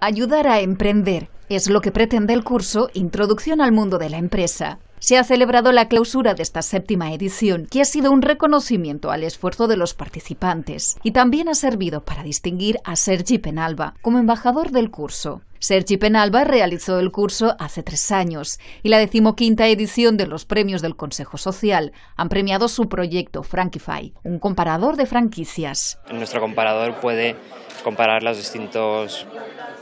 Ayudar a emprender es lo que pretende el curso Introducción al Mundo de la Empresa. Se ha celebrado la clausura de esta séptima edición, que ha sido un reconocimiento al esfuerzo de los participantes y también ha servido para distinguir a Sergi Penalba como embajador del curso. Sergi Penalba realizó el curso hace tres años y la decimoquinta edición de los premios del Consejo Social han premiado su proyecto Frankify, un comparador de franquicias. Nuestro comparador puede comparar los distintos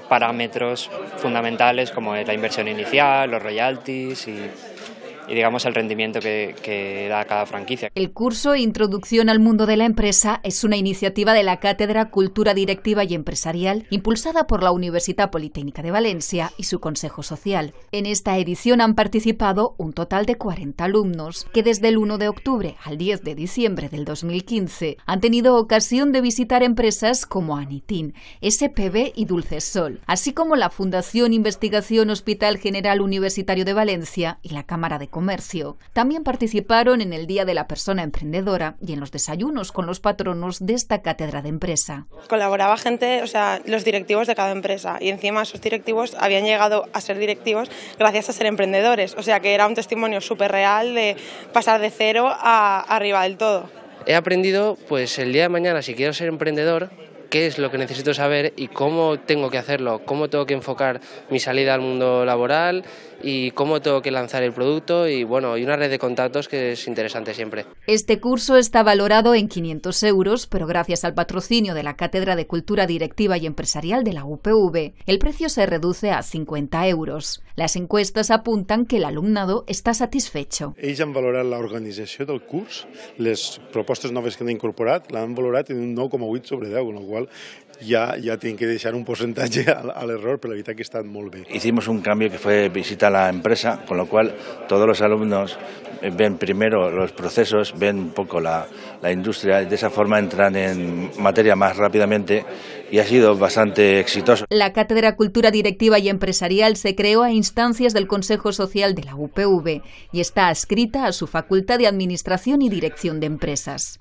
parámetros fundamentales como es la inversión inicial, los royalties y y digamos el rendimiento que, da cada franquicia. El curso Introducción al Mundo de la Empresa es una iniciativa de la Cátedra Cultura Directiva y Empresarial impulsada por la Universidad Politécnica de Valencia y su Consejo Social. En esta edición han participado un total de 40 alumnos que desde el 1 de octubre al 10 de diciembre del 2015 han tenido ocasión de visitar empresas como Anitín, SPB y Dulce Sol, así como la Fundación Investigación Hospital General Universitario de Valencia y la Cámara de también participaron en el Día de la Persona Emprendedora y en los desayunos con los patronos de esta cátedra de empresa. Colaboraba gente, o sea, los directivos de cada empresa y encima esos directivos habían llegado a ser directivos gracias a ser emprendedores, o sea que era un testimonio súper real de pasar de cero a arriba del todo. He aprendido, pues el día de mañana, si quiero ser emprendedor, qué es lo que necesito saber y cómo tengo que hacerlo, cómo tengo que enfocar mi salida al mundo laboral y cómo tengo que lanzar el producto y bueno, hay una red de contactos que es interesante siempre. Este curso está valorado en 500 euros, pero gracias al patrocinio de la Cátedra de Cultura Directiva y Empresarial de la UPV, el precio se reduce a 50 euros. Las encuestas apuntan que el alumnado está satisfecho. Ellos han valorado la organización del curso, les propuestas nuevas que han incorporado la han valorado en un 9,8 sobre 10, ya ya que dejar un porcentaje al error pero la que estén muy bien. Hicimos un cambio que fue visita a la empresa, con lo cual todos los alumnos eh, ven primero los procesos, ven un poco la, la industria, y de esa forma entran en materia más rápidamente y ha sido bastante exitoso. La Cátedra Cultura Directiva y Empresarial se creó a instancias del Consejo Social de la UPV y está adscrita a su Facultad de Administración y Dirección de Empresas.